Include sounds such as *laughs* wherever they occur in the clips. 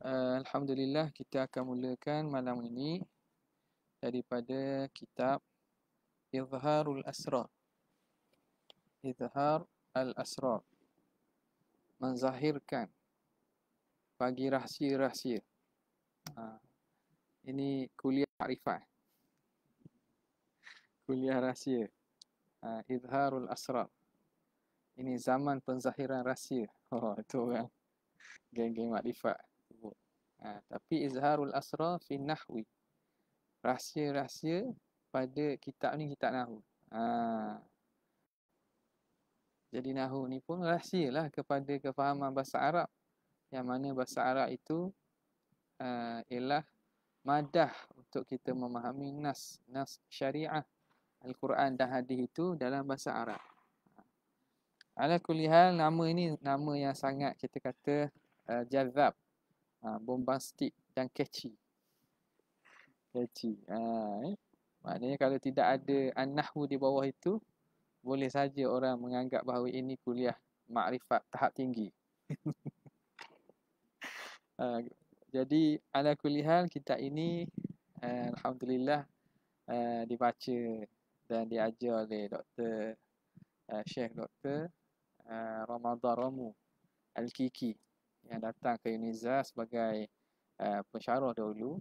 Uh, Alhamdulillah kita akan mulakan malam ini daripada kitab Izharul Asrar. Izhar al-Asrar. Menzahirkan bagi rahsia-rahsia. Uh, ini kuliah makrifat. Kuliah rahsia. Uh, Izharul Asrar. Ini zaman penzahiran rahsia. *laughs* Oh, itu orang geng-geng makrifat. Ha, tapi izharul asra fi nahwi. Rahsia-rahsia pada kitab ni kitab Nahwi. Ha. Jadi nahu ni pun rahsialah kepada kefahaman bahasa Arab. Yang mana bahasa Arab itu uh, ialah madah untuk kita memahami nas, nas syariah Al-Quran dan hadis itu dalam bahasa Arab. Ha. Ala kulihal nama ini nama yang sangat kita kata uh, jazab ha, bombastik dan catchy. Catchy. Ha, eh. Maknanya kalau tidak ada an di bawah itu, boleh saja orang menganggap bahawa ini kuliah makrifat tahap tinggi. *laughs* ha, jadi ala kuliah kita ini ha, alhamdulillah uh, dibaca dan diajar oleh Dr. Uh, ha, Syekh Dr. Uh, Ramadan Ramu Al-Kiki yang datang ke UNIZA sebagai uh, pensyarah dahulu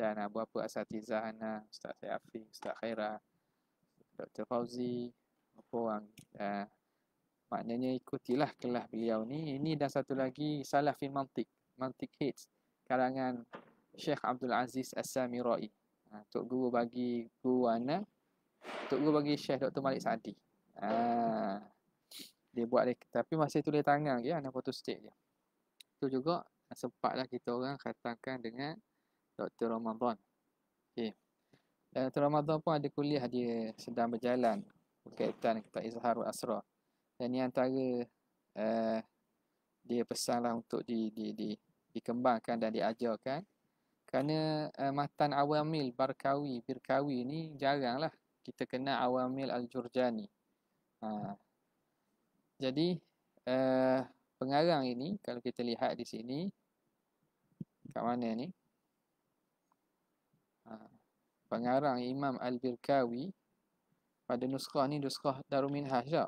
dan uh, eh, beberapa asatizah Ana, Ustaz Syafi, Ustaz Khaira, Dr. Fauzi, beberapa orang. Uh, maknanya ikutilah kelas beliau ni. Ini dan satu lagi salah fil mantik, mantik hits karangan Sheikh Abdul Aziz As-Samirai. Uh, ha, Tok Guru bagi Guru Ana, Tok Guru bagi Sheikh Dr. Malik Saadi. Uh, dia buat dia, tapi masih tulis tangan ya, Ana photo stick tu juga sempatlah kita orang khatamkan dengan Dr. Ramadan. Okey. Dan Dr. Ramadan pun ada kuliah dia sedang berjalan berkaitan kitab Izhar wa Asra. Dan ni antara uh, dia pesanlah untuk di, di, di, dikembangkan dan diajarkan. Kerana uh, matan awamil barkawi, birkawi ni jaranglah kita kena awamil al-jurjani. Ha. Jadi, uh, pengarang ini kalau kita lihat di sini kat mana ni ha, pengarang Imam Al-Birkawi pada nuskah ni nuskah Darul Minhaj ha,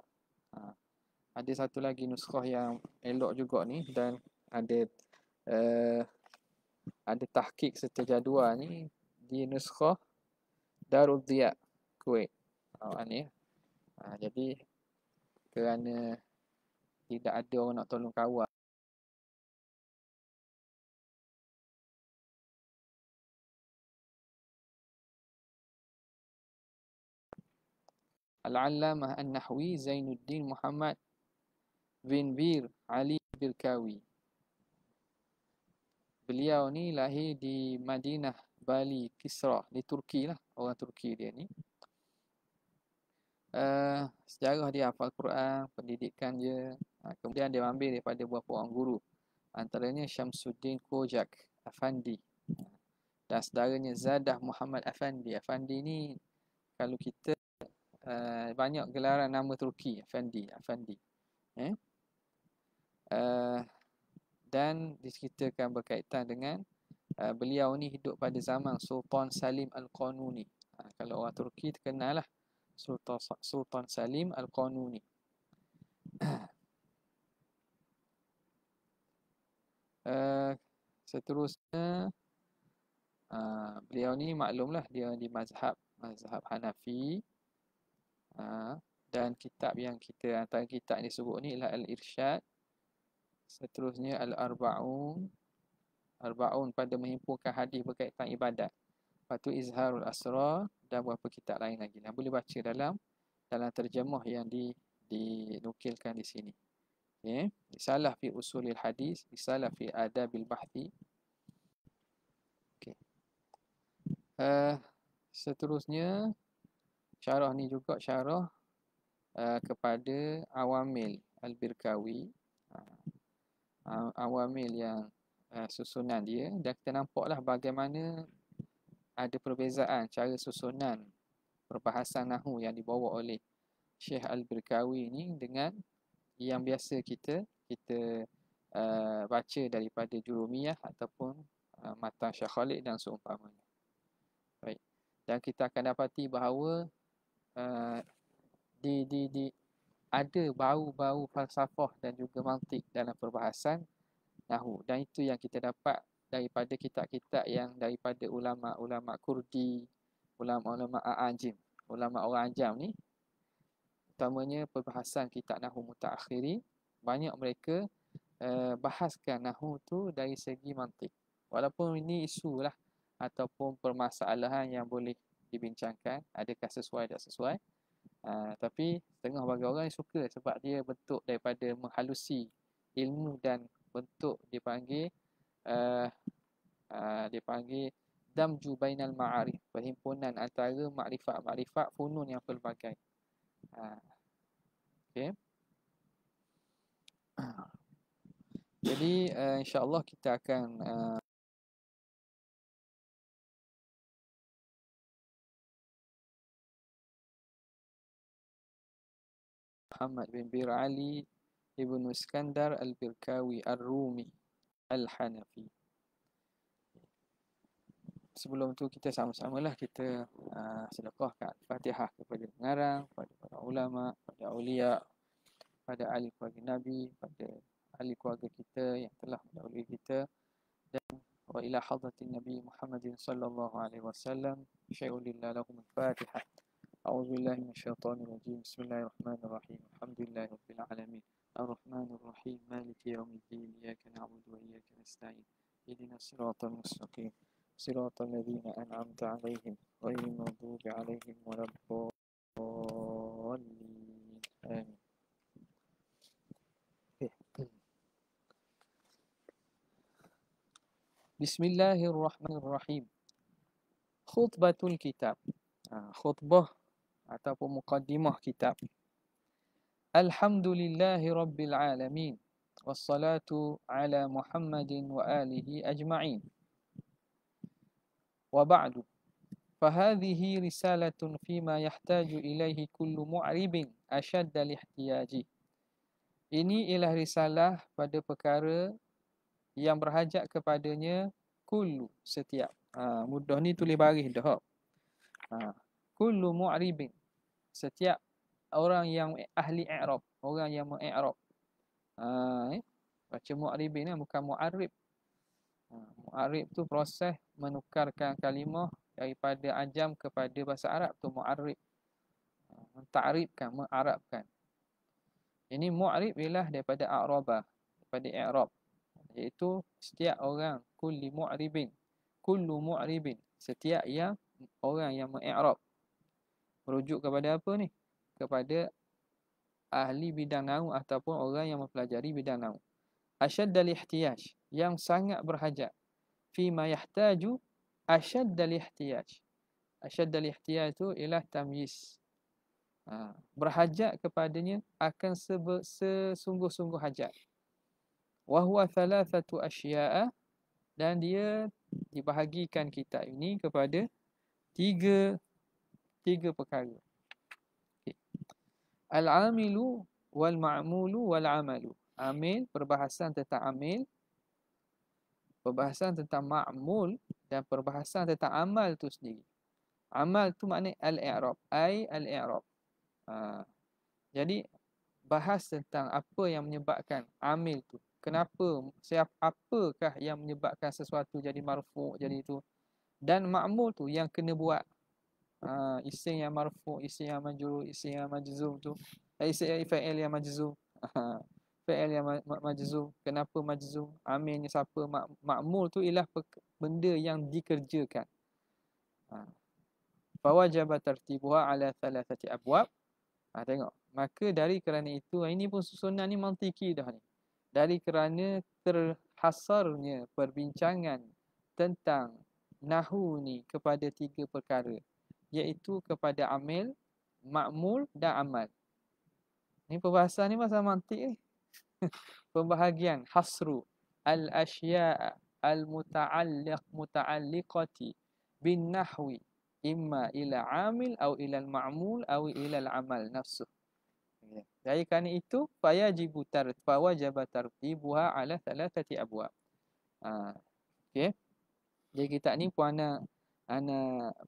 ada satu lagi nuskah yang elok juga ni dan ada uh, ada tahkik serta jadual ni di nuskah Darul Ziyad Kuwait ha, ni. Ha, jadi kerana tidak ada orang nak tolong kawal. Al-Allamah An-Nahwi Zainuddin Muhammad bin Bir Ali Birkawi. Beliau ni lahir di Madinah, Bali, Kisra, di Turki lah. Orang Turki dia ni. Uh, sejarah dia hafal Quran, pendidikan dia, Ha, kemudian dia ambil daripada buah orang guru. Antaranya Syamsuddin Kojak Afandi. Ha, dan saudaranya Zadah Muhammad Afandi. Afandi ni kalau kita uh, banyak gelaran nama Turki. Afandi. Afandi. Eh? Uh, dan diceritakan berkaitan dengan uh, beliau ni hidup pada zaman Sultan Salim Al-Qanuni. Ha, kalau orang Turki terkenal lah Sultan, Sultan Salim Al-Qanuni. *clears throat* Eh, seterusnya uh, beliau ni maklumlah dia di mazhab mazhab Hanafi uh, dan kitab yang kita antara kitab yang disebut ni ialah Al-Irsyad seterusnya Al-Arba'un Arba'un pada menghimpunkan hadis berkaitan ibadat patu Izharul Asrar dan beberapa kitab lain lagi yang boleh baca dalam dalam terjemah yang di dinukilkan di sini Eh, isalah fi usulil hadis, isalah fi adabil bahthi. Okey. Uh, seterusnya syarah ni juga syarah uh, kepada awamil al-Birkawi. Uh, awamil yang uh, susunan dia dan kita nampaklah bagaimana ada perbezaan cara susunan perbahasan nahu yang dibawa oleh Syekh Al-Birkawi ni dengan yang biasa kita kita uh, baca daripada jurumiyah ataupun uh, mata syakhalik dan seumpamanya. Baik. Dan kita akan dapati bahawa uh, di di di ada bau-bau falsafah dan juga mantik dalam perbahasan nahwu dan itu yang kita dapat daripada kitab-kitab yang daripada ulama-ulama Kurdi, ulama-ulama Anjim, ulama orang Anjam ni terutamanya perbahasan kitab Nahu akhiri banyak mereka uh, bahaskan Nahu tu dari segi mantik. Walaupun ini isu lah ataupun permasalahan yang boleh dibincangkan, adakah sesuai tak sesuai. Uh, tapi setengah bagi orang yang suka sebab dia bentuk daripada menghalusi ilmu dan bentuk dipanggil uh, uh, dipanggil damju bainal ma'arif, perhimpunan antara makrifat-makrifat funun yang pelbagai. Uh, Okay. Jadi uh, insya-Allah kita akan uh, Muhammad bin Bir Ali ibn Iskandar al-Birkawi al-Rumi al-Hanafi. sebelum tu kita sama sama lah kita uh, ah, sedekahkan Fatihah kepada pengarang, kepada para ulama, kepada aulia, kepada ahli keluarga Nabi, kepada ahli keluarga kita yang telah mendahului kita dan wa ila hadratin Nabi Muhammad sallallahu alaihi wasallam syai'ulillah lahum al-fatihah. أعوذ بالله من الشيطان الرجيم بسم الله الرحمن الرحيم الحمد لله رب العالمين الرحمن الرحيم مالك يوم الدين إياك صراط الذين أنعمت عليهم غير المغضوب عليهم ولا الضالين آمين بسم الله الرحمن الرحيم خطبة الكتاب آه، خطبة أتاب مقدمة كتاب الحمد لله رب العالمين والصلاة على محمد وآله أجمعين وبعد فهذه رسالة فيما يحتاج إليه كل معرب أشد الاحتياج Ini ialah risalah pada perkara yang berhajat kepadanya kullu setiap. Ha, mudah ni tulis baris dah. Ha. Kullu mu'ribin. Setiap orang yang ahli i'rab. Orang yang mu'arab Ha, eh? Baca mu'ribin ni bukan mu'arib. Ah, mu'arib tu proses menukarkan kalimah daripada ajam kepada bahasa Arab tu mu'arib. Ah, Menta'aribkan, mengarabkan. Ini mu'arib ialah daripada Araba, daripada i'rab. Iaitu setiap orang, kulli mu'aribin, kullu mu'aribin, setiap yang orang yang muarab Merujuk kepada apa ni? Kepada ahli bidang nau ataupun orang yang mempelajari bidang nau. Asyad dal-ihtiyaj yang sangat berhajat fi ma yahtaju ashadd al-ihtiyaj ashadd al-ihtiyaj itu ialah tamyiz ha, berhajat kepadanya akan sesungguh-sungguh hajat wa huwa thalathatu ashya'a dan dia dibahagikan kitab ini kepada tiga tiga perkara okay. al-amilu wal ma'mulu wal amalu amil perbahasan tentang amil perbahasan tentang ma'mul dan perbahasan tentang amal tu sendiri. Amal tu makna al-i'rab, ai al-i'rab. Ha. Jadi bahas tentang apa yang menyebabkan amil tu. Kenapa siap apakah yang menyebabkan sesuatu jadi marfu' jadi itu dan ma'mul tu yang kena buat ha, isim yang marfu', isim yang majrur, isim yang majzum tu. Eh, isim yang fa'il yang majzum. Ha fa'il yang majzum kenapa majzum amilnya siapa mak, makmul tu ialah benda yang dikerjakan ha fa wajib tertibuha ala thalathati abwab ha tengok maka dari kerana itu ha, ini pun susunan ni mantiki dah ni dari kerana terhasarnya perbincangan tentang nahu ni kepada tiga perkara iaitu kepada amil makmul dan amal ni perbahasan ni masa mantik ni *laughs* pembahagian hasru al asya'a al muta'alliq muta'alliqati bin nahwi imma ila amil atau ila al ma'mul atau ila al amal nafsu ya. jadi yeah. kerana itu wajib tertib wajib tertibuha ala thalathati abwab ha. okey jadi kita ni puan ana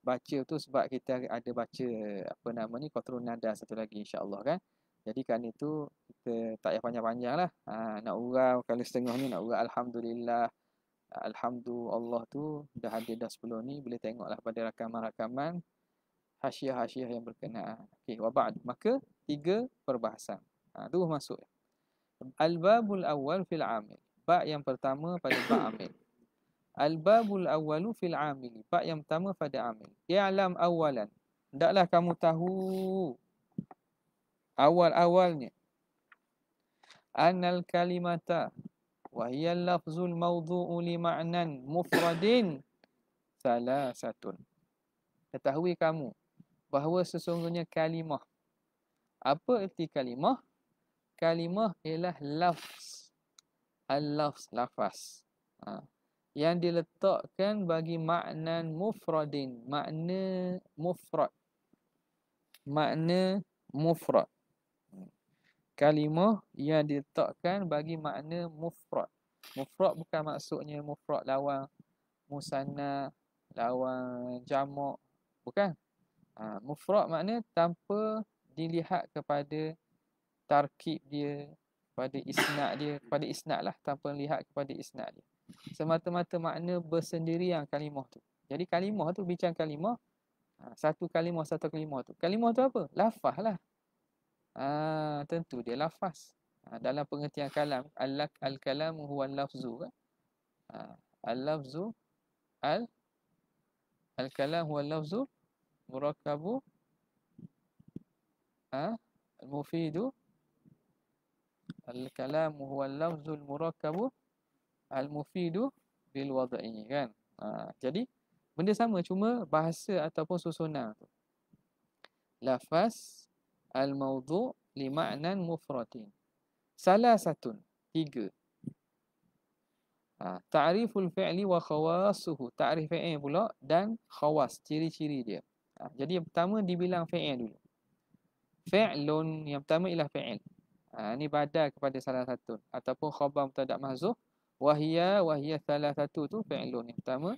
baca tu sebab kita ada baca apa nama ni qatrun satu lagi insyaallah kan jadi kan itu kita tak payah panjang-panjang lah. Ha, nak urang kalau setengah ni nak urang Alhamdulillah. Alhamdulillah Allah tu dah hadir dah sepuluh ni. Boleh tengoklah pada rakaman-rakaman hasiah-hasiah yang berkenaan. Okey, wabad. Maka tiga perbahasan. Ha, tu masuk. Al-babul awal fil amil. Bak yang pertama pada bak *coughs* amil. Al-babul awalu fil amil. Bak yang pertama pada amil. I'lam awalan. Taklah kamu tahu awal-awalnya annal kalimata wa hiya lafzul mawdhu'u li ma'nan mufradin thalathatun ketahui kamu bahawa sesungguhnya kalimah apa erti kalimah kalimah ialah lafz al-lafz lafaz ha. yang diletakkan bagi ma'nan mufradin makna mufrad makna mufrad kalimah yang diletakkan bagi makna mufrad. Mufrad bukan maksudnya mufrad lawan musanna, lawan jamak, bukan. Ha, mufrad makna tanpa dilihat kepada tarkib dia, pada isnad dia, pada isnad lah tanpa lihat kepada isnad dia. Semata-mata makna bersendirian kalimah tu. Jadi kalimah tu bincang kalimah, ha, satu kalimah satu kalimah tu. Kalimah tu apa? Lafaz lah. Ah, tentu dia lafaz. Ah, dalam pengertian kalam, al al-kalam huwa al-lafzu. Kan? Ah, al-lafzu al al-kalam huwa al-lafzu murakkabu ah ha, mufidu al-kalam huwa al-lafzu al-murakkabu al-mufidu bil wad'i kan. Ah, jadi benda sama cuma bahasa ataupun susunan tu. Lafaz al-mawdu li ma'nan mufratin. Salah satu. Tiga. Ha, ta'riful fi'li wa khawasuhu. Ta'rif fi'il pula dan khawas. Ciri-ciri dia. Ha, jadi yang pertama dibilang fi'il dulu. Fi'lun. Yang pertama ialah fi'il. Ha, ini badal kepada salah satu. Ataupun khabar mutadak mahzuh. Wahia, wahia salah satu tu fi'lun. Yang pertama.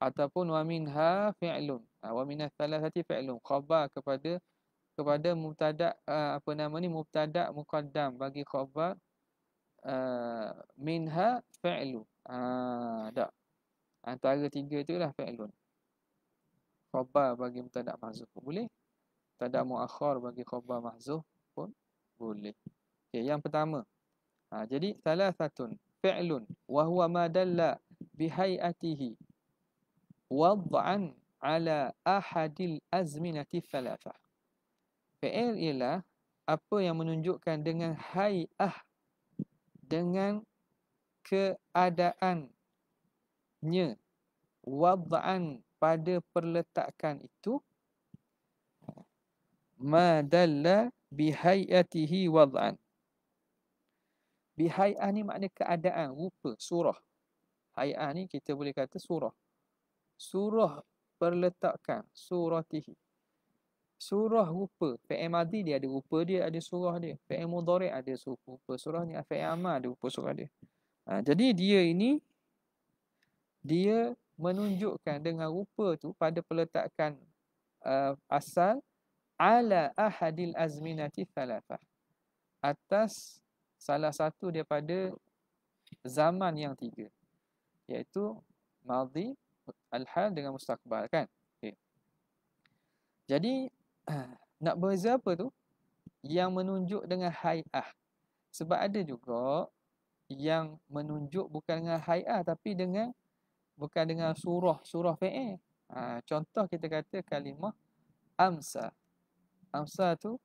Ataupun wa minha fi'lun. Ha, wa minha salah satu fi'lun. Khabar kepada kepada mubtada uh, apa nama ni mubtada muqaddam bagi khabar uh, eh, minha fa'lu ha uh, dak antara tiga itulah fa'lun khabar bagi mubtada mahzuf boleh mubtada muakhar bagi khabar mahzuf pun boleh okey yang pertama uh, jadi thalathatun fa'lun wa huwa ma dalla bi hay'atihi wad'an ala ahadil azminati thalathah PL ialah apa yang menunjukkan dengan hai'ah dengan keadaannya wad'an pada perletakan itu madalla bihayatihi wad'an bihayah ni makna keadaan rupa surah hayah ni kita boleh kata surah surah perletakan suratihi surah rupa. Fi'il madhi dia ada rupa dia, ada surah dia. Fi'il mudhari ada surah rupa surah ni. Fi'il amal ada rupa surah dia. Ha, jadi dia ini, dia menunjukkan dengan rupa tu pada peletakan uh, asal ala ahadil azminati thalathah. Atas salah satu daripada zaman yang tiga. Iaitu madhi, alhal dengan mustaqbal kan. Jadi Ha, nak beza apa tu? Yang menunjuk dengan hai'ah. Sebab ada juga yang menunjuk bukan dengan hai'ah tapi dengan bukan dengan surah, surah fi'il. Ha, contoh kita kata kalimah amsa. Amsa tu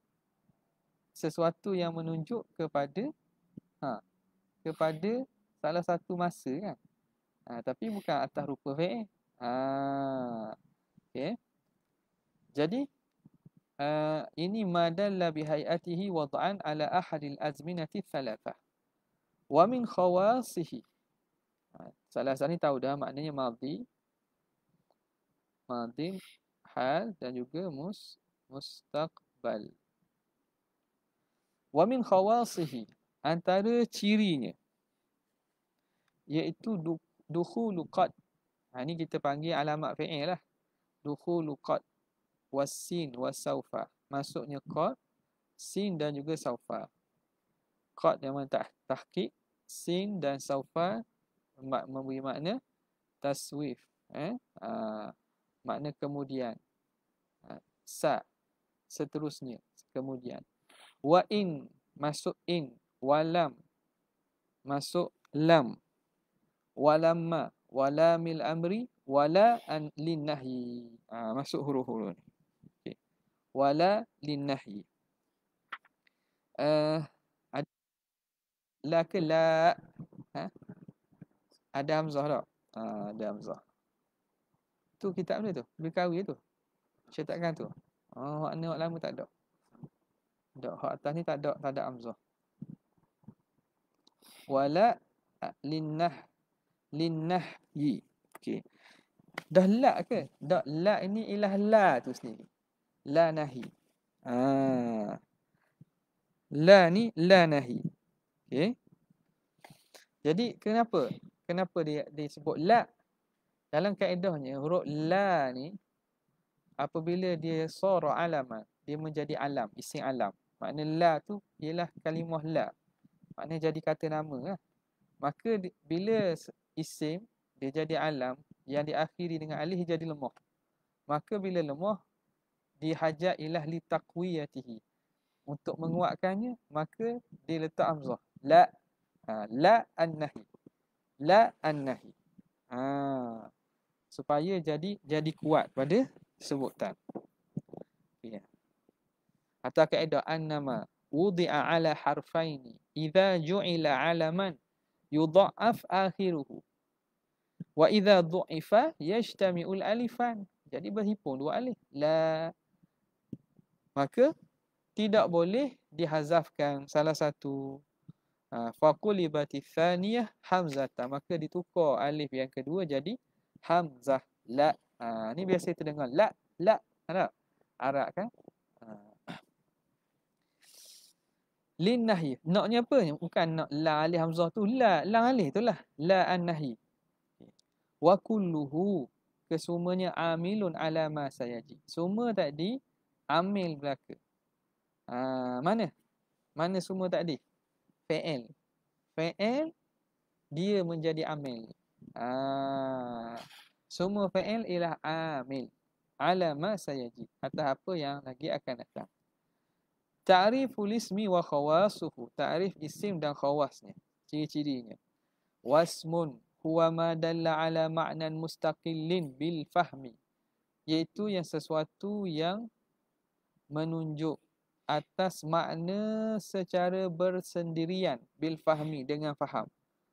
sesuatu yang menunjuk kepada ha, kepada salah satu masa kan. Ha, tapi bukan atas rupa fi'il. Ha, okay. Jadi uh, ini madalla bihayatihi wad'an ala ahadil azminati thalathah wa min khawasihi salah ha, satu ni tahu dah maknanya madhi madhi hal dan juga mus mustaqbal wa min khawasihi antara cirinya iaitu dukhulu qad ha, ni kita panggil alamat fi'il lah dukhulu qad wasin wasaufa. Masuknya qad, sin dan juga saufa. Qad yang mana tahqiq, sin dan saufa memberi makna taswif, eh? Aa, ah, makna kemudian. Ha, sa seterusnya, kemudian. Wa in masuk in, walam masuk lam. Walamma, walamil amri, wala an linnahi. Ah masuk huruf-huruf -huruf wala lin nahyi uh, eh, ad- la ke ha? ada hamzah tak ha, ada hamzah tu kitab ni tu bikawi tu cetakan tu oh ha, makna hak lama tak ada dak hak atas ni tak ada tak ada hamzah wala lin nah okey dah la ke dak la ni ilah la tu sendiri la nahi. Ha. La ni la nahi. Okey. Jadi kenapa? Kenapa dia disebut la? Dalam kaedahnya huruf la ni apabila dia sara alama, dia menjadi alam, isim alam. Makna la tu ialah kalimah la. Makna jadi kata nama lah. Maka bila isim dia jadi alam yang diakhiri dengan alih jadi lemah. Maka bila lemah dihajar ilah li taqwiyatihi. Untuk menguatkannya, maka dia letak amzah. La. Ha, la an-nahi. La an-nahi. Ha. Supaya jadi jadi kuat pada sebutan. Ya. Atau kaedah annama wudi'a ala harfaini idha ju'ila alaman yudha'af akhiruhu wa idha du'ifa yajtami'ul alifan jadi berhipung dua alif la maka tidak boleh dihazafkan salah satu ha, faqulibati thaniyah hamzata maka ditukar alif yang kedua jadi hamzah la ha, ni biasa kita dengar la la harap arak kan ha. lin nahy naknya apa bukan nak la alif hamzah tu la la alif tu lah. la an nahi wa kulluhu kesemuanya amilun ala ma sayaji semua tadi Amil belaka. Ha, ah, mana? Mana semua tadi? Fa'il. Fa'il, dia menjadi amil. Ha, semua fa'il ialah amil. Alama sayaji. atau apa yang lagi akan datang. Ta'riful ismi wa khawasuhu. Ta'rif isim dan khawasnya. Ciri-cirinya. Wasmun huwa ma dalla ala ma'nan mustaqillin bil fahmi. Iaitu yang sesuatu yang menunjuk atas makna secara bersendirian bil fahmi dengan faham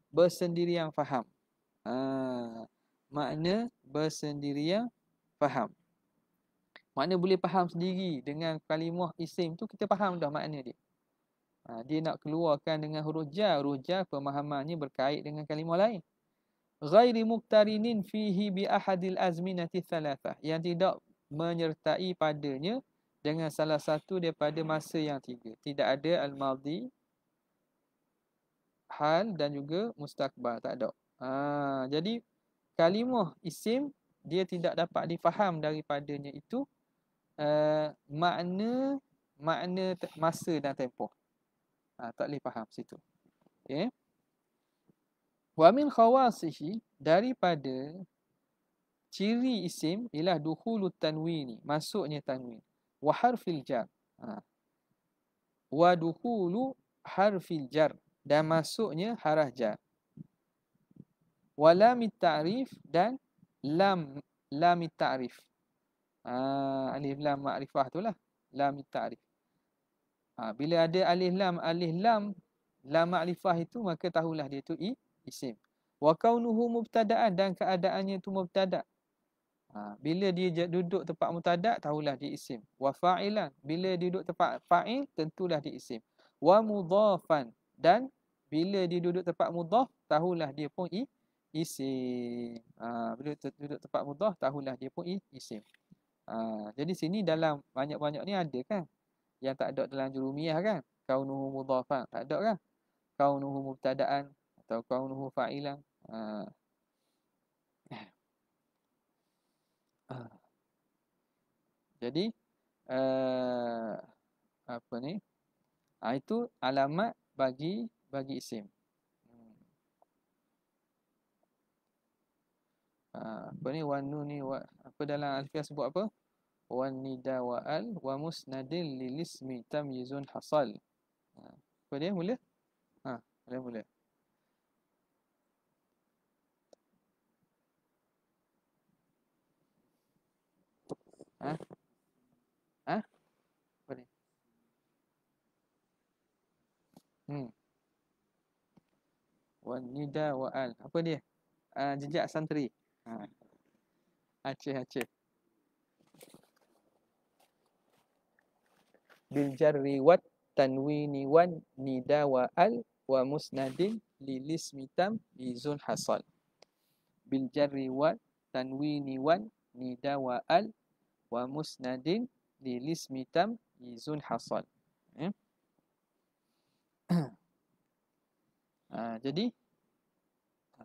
bersendirian faham ha, makna bersendirian faham makna boleh faham sendiri dengan kalimah isim tu kita faham dah makna dia ha, dia nak keluarkan dengan huruf ja huruf ja pemahamannya berkait dengan kalimah lain ghairi muktarinin fihi bi ahadil azminati thalathah yang tidak menyertai padanya dengan salah satu daripada masa yang tiga. Tidak ada al-madi, hal dan juga mustaqbal Tak ada. Ha, jadi kalimah isim dia tidak dapat difaham daripadanya itu uh, makna makna masa dan tempoh. Ha, tak boleh faham situ. Okay. Wa min khawasihi daripada ciri isim ialah dukhulu tanwini. Masuknya tanwin wa harfil jar. Ha. Wa dukulu harfil jar. Dan masuknya harah jar. Wa lamit ta'rif dan lam lamit ta'rif. Ha. Alif lam ma'rifah tu lah. Lamit ta'rif. Ha. Bila ada alif lam, alif lam, lam ma'rifah itu maka tahulah dia tu i, isim. Wa kaunuhu mubtada'an dan keadaannya tu mubtada'an. Ha, bila dia duduk tempat mutadak, tahulah dia isim. Wa fa'ilan. Bila dia duduk tempat fa'il, tentulah dia isim. Wa mudhafan. Dan bila dia duduk tempat mudhaf, tahulah dia pun i, isim. Ha, bila duduk tempat mudhaf, tahulah dia pun i, isim. Ha, jadi sini dalam banyak-banyak ni ada kan? Yang tak ada dalam jurumiyah kan? Kaunuhu mudhafan. Tak ada kan? Kaunuhu mutadaan Atau kaunuhu fa'ilan. Haa. Ah. Jadi uh, apa ni? Uh, itu alamat bagi bagi isim. Uh, hmm. ah, apa ni wanu ni wa, apa dalam alfiah sebut apa? Wan nida wa al wa musnadil lil ismi tamyizun hasal. Uh, apa dia mula? Ha, uh, mula mula. Ha? Ha? Apa ni? Hmm. Wanida wa'al. Apa dia? Uh, jejak santri. Ha. Aceh, Aceh. jarri wat tanwini wan nida al wa musnadin lilis mitam izun hasal. jarri wat tanwini wan nida al wa musnadin li lismitam izun hasal. Eh? *clears throat* ah, jadi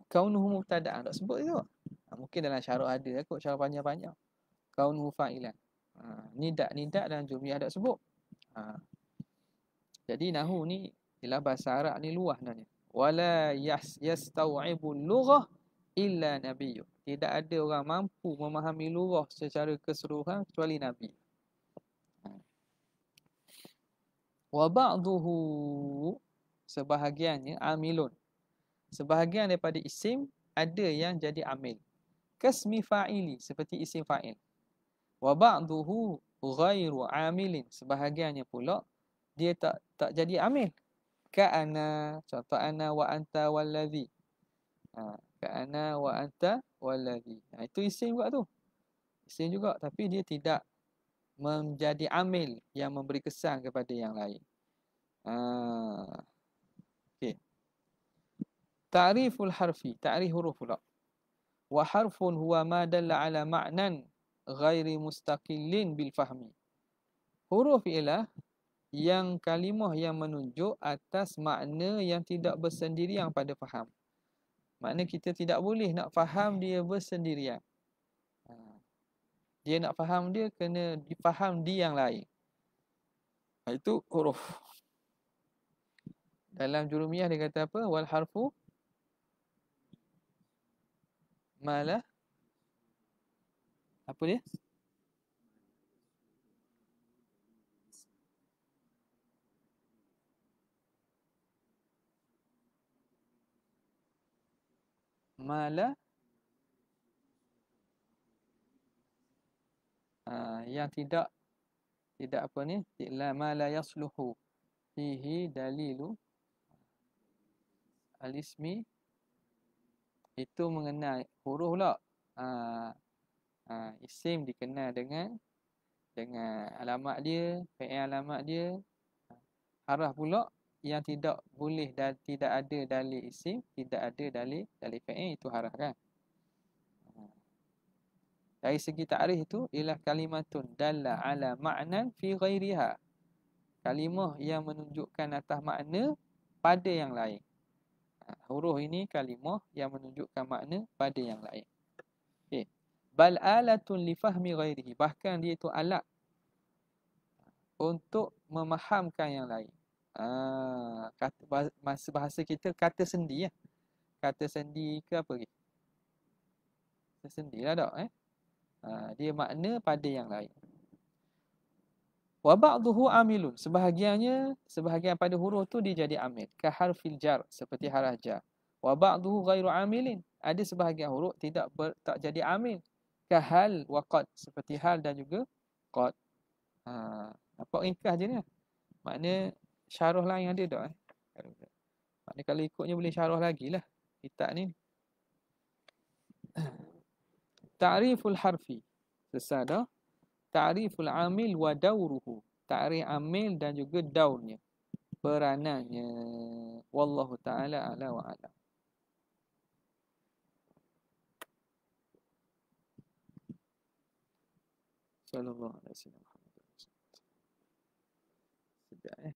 kaunuhu mubtada'an tak sebut itu. Ah, mungkin dalam syarat ada aku lah cara panjang-panjang. Kaunuhu fa'ilan. Ha, ah, nidak nidak dalam jumlah tak sebut. Ha. Jadi nahu ni ialah bahasa Arab ni luah namanya. Wala yas yastau'ibul lughah illa nabiyyun. Tidak ada orang mampu memahami lurah secara keseluruhan kecuali Nabi. Wa ba'duhu sebahagiannya amilun. Sebahagian daripada isim ada yang jadi amil. Kasmi fa'ili seperti isim fa'il. Wa ba'duhu ghairu amilin sebahagiannya pula dia tak tak jadi amil. Ka'ana contoh ana wa anta wal ladhi. Ha, Ka'ana wa anta waladhi. Nah, ha, itu isim juga tu. Isim juga. Tapi dia tidak menjadi amil yang memberi kesan kepada yang lain. Uh, ha. okay. Ta'riful harfi. Ta'rif huruf pula. Wa harfun huwa ma dalla ala ma'nan ghairi mustaqillin bil fahmi. Huruf ialah yang kalimah yang menunjuk atas makna yang tidak bersendirian pada faham. Maknanya kita tidak boleh nak faham dia bersendirian. Ha. Dia nak faham dia, kena dipaham di yang lain. Ha, itu huruf. Dalam jurumiyah dia kata apa? Wal harfu malah apa dia? mala ha, yang tidak tidak apa ni la mala yasluhu fihi dalilu alismi itu mengenai huruf pula ha, ah, ah, ha, isim dikenal dengan dengan alamat dia fi'il alamat dia harah pula yang tidak boleh dan tidak ada dalil isi, tidak ada dalil dalil fi'il itu harah kan. Hmm. Dari segi ta'rif itu ialah kalimatun dalla ala ma'nan fi ghairiha. Kalimah yang menunjukkan atas makna pada yang lain. Ha, huruf ini kalimah yang menunjukkan makna pada yang lain. Okey. Bal alatun li fahmi ghairihi. Bahkan dia itu alat untuk memahamkan yang lain. Ah, kata bahasa, masa bahasa kita kata sendi ya. Kata sendi ke apa lagi? Kata sendi lah dok. eh. Ha, dia makna pada yang lain. Wabakduhu amilun. Sebahagiannya, sebahagian pada huruf tu dia jadi amil. Kaharfil jar. Seperti harah jar. Wabakduhu gairu amilin. Ada sebahagian huruf tidak ber, tak jadi amil. Kahal waqad. Seperti hal dan juga qad. Ha, nampak ringkas je ni. Maknanya syarah lain ada tak? Eh? Maknanya kalau ikutnya boleh syarah lagi lah kitab ni. *clears throat* Ta'riful harfi. Selesai dah. Ta'riful amil wa dauruhu. Ta'rif amil dan juga daurnya. Peranannya. Wallahu ta'ala ala wa ala. Sallallahu alaihi wasallam. Sudah eh.